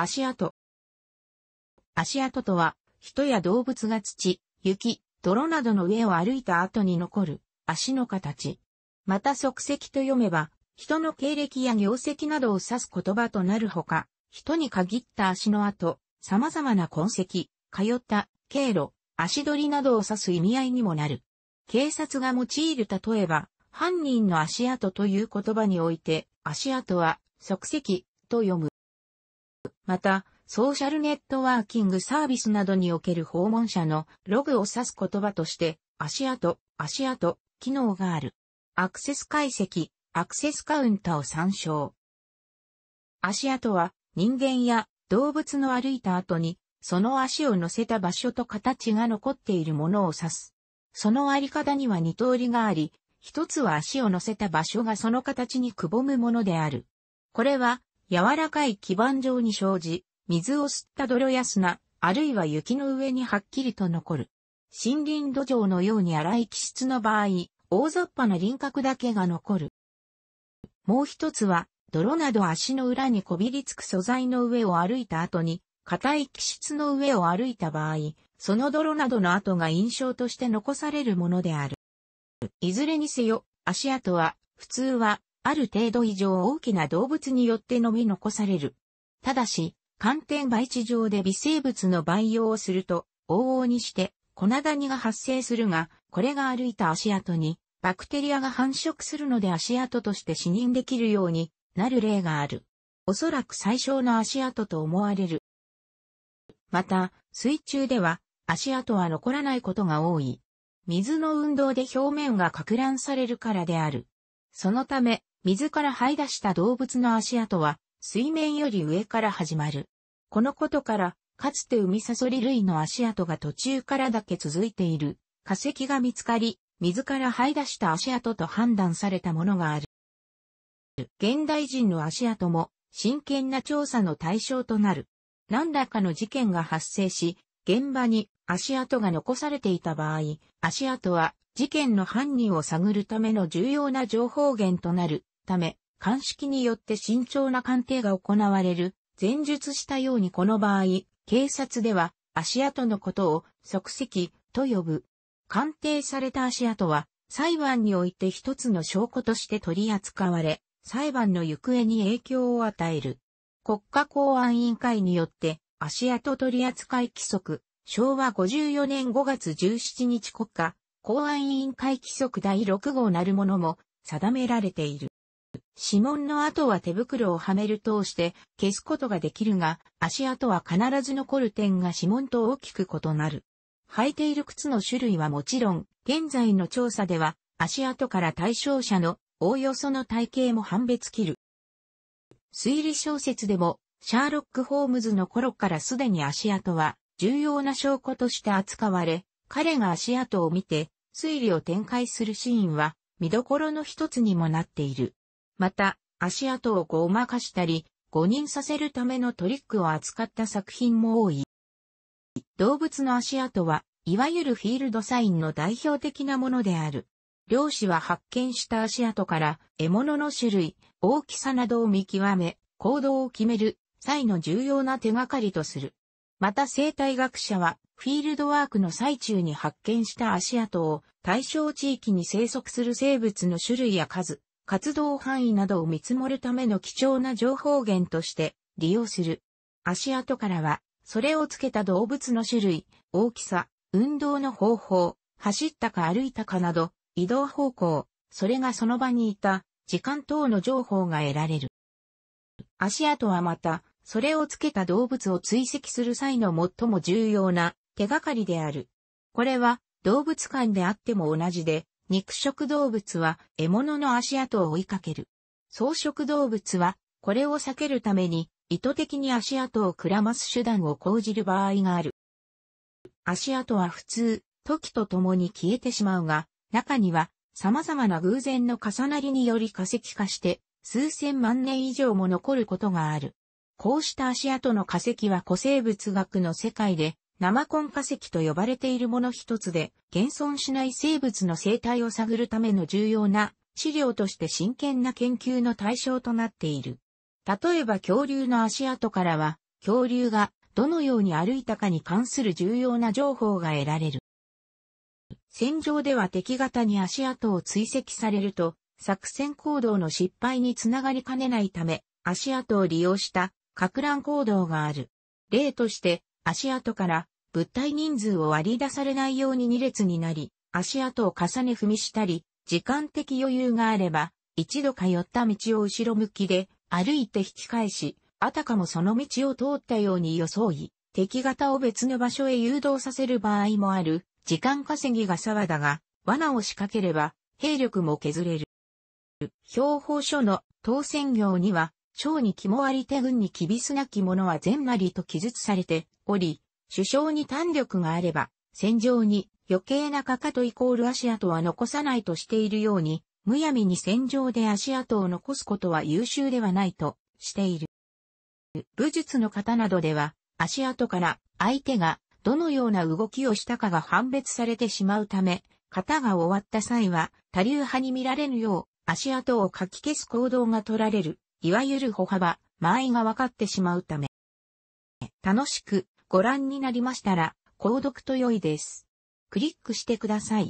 足跡。足跡とは、人や動物が土、雪、泥などの上を歩いた後に残る足の形。また足跡と読めば、人の経歴や業績などを指す言葉となるほか、人に限った足の跡、様々な痕跡、通った、経路、足取りなどを指す意味合いにもなる。警察が用いる例えば、犯人の足跡という言葉において、足跡は足跡と読む。また、ソーシャルネットワーキングサービスなどにおける訪問者のログを指す言葉として、足跡、足跡、機能がある。アクセス解析、アクセスカウンターを参照。足跡は人間や動物の歩いた後に、その足を乗せた場所と形が残っているものを指す。そのあり方には二通りがあり、一つは足を乗せた場所がその形にくぼむものである。これは柔らかい基板状に生じ、水を吸った泥や砂、あるいは雪の上にはっきりと残る。森林土壌のように荒い気質の場合、大雑把な輪郭だけが残る。もう一つは、泥など足の裏にこびりつく素材の上を歩いた後に、硬い気質の上を歩いた場合、その泥などの跡が印象として残されるものである。いずれにせよ、足跡は、普通はある程度以上大きな動物によってのみ残される。ただし、寒天培地上で微生物の培養をすると、往々にして、粉谷が発生するが、これが歩いた足跡に、バクテリアが繁殖するので足跡として死認できるようになる例がある。おそらく最小の足跡と思われる。また、水中では足跡は残らないことが多い。水の運動で表面が拡乱されるからである。そのため、水から這い出した動物の足跡は、水面より上から始まる。このことから、かつて海サソリ類の足跡が途中からだけ続いている化石が見つかり、水から這い出した足跡と判断されたものがある。現代人の足跡も真剣な調査の対象となる。何らかの事件が発生し、現場に足跡が残されていた場合、足跡は事件の犯人を探るための重要な情報源となるため、鑑識によって慎重な鑑定が行われる。前述したようにこの場合、警察では足跡のことを即席と呼ぶ。鑑定された足跡は裁判において一つの証拠として取り扱われ、裁判の行方に影響を与える。国家公安委員会によって足跡取扱規則、昭和54年5月17日国家公安委員会規則第6号なるものも定められている。指紋の後は手袋をはめる通して消すことができるが、足跡は必ず残る点が指紋と大きく異なる。履いている靴の種類はもちろん、現在の調査では、足跡から対象者のおおよその体型も判別切る。推理小説でも、シャーロック・ホームズの頃からすでに足跡は重要な証拠として扱われ、彼が足跡を見て推理を展開するシーンは見どころの一つにもなっている。また、足跡をごまかしたり、誤認させるためのトリックを扱った作品も多い。動物の足跡は、いわゆるフィールドサインの代表的なものである。漁師は発見した足跡から獲物の種類、大きさなどを見極め、行動を決める際の重要な手がかりとする。また生態学者は、フィールドワークの最中に発見した足跡を対象地域に生息する生物の種類や数、活動範囲などを見積もるための貴重な情報源として利用する。足跡からは、それをつけた動物の種類、大きさ、運動の方法、走ったか歩いたかなど、移動方向、それがその場にいた、時間等の情報が得られる。足跡はまた、それをつけた動物を追跡する際の最も重要な手がかりである。これは動物間であっても同じで、肉食動物は獲物の足跡を追いかける。草食動物は、これを避けるために、意図的に足跡をくらます手段を講じる場合がある。足跡は普通、時とともに消えてしまうが、中には、様々な偶然の重なりにより化石化して、数千万年以上も残ることがある。こうした足跡の化石は古生物学の世界で生コン化石と呼ばれているもの一つで、現存しない生物の生態を探るための重要な資料として真剣な研究の対象となっている。例えば恐竜の足跡からは、恐竜がどのように歩いたかに関する重要な情報が得られる。戦場では敵型に足跡を追跡されると、作戦行動の失敗につながりかねないため、足跡を利用した、格乱行動がある。例として、足跡から物体人数を割り出されないように2列になり、足跡を重ね踏みしたり、時間的余裕があれば、一度通った道を後ろ向きで歩いて引き返し、あたかもその道を通ったように装い、敵型を別の場所へ誘導させる場合もある、時間稼ぎが沢だが、罠を仕掛ければ、兵力も削れる。標報書の当選業には、蝶に肝あり手軍に厳すなき者は善なりと記述されており、首相に胆力があれば、戦場に余計なかかとイコール足跡は残さないとしているように、むやみに戦場で足跡を残すことは優秀ではないとしている。武術の型などでは、足跡から相手がどのような動きをしたかが判別されてしまうため、型が終わった際は、多流派に見られぬよう、足跡をかき消す行動が取られるいわゆる歩幅、間合いが分かってしまうため。楽しくご覧になりましたら、購読と良いです。クリックしてください。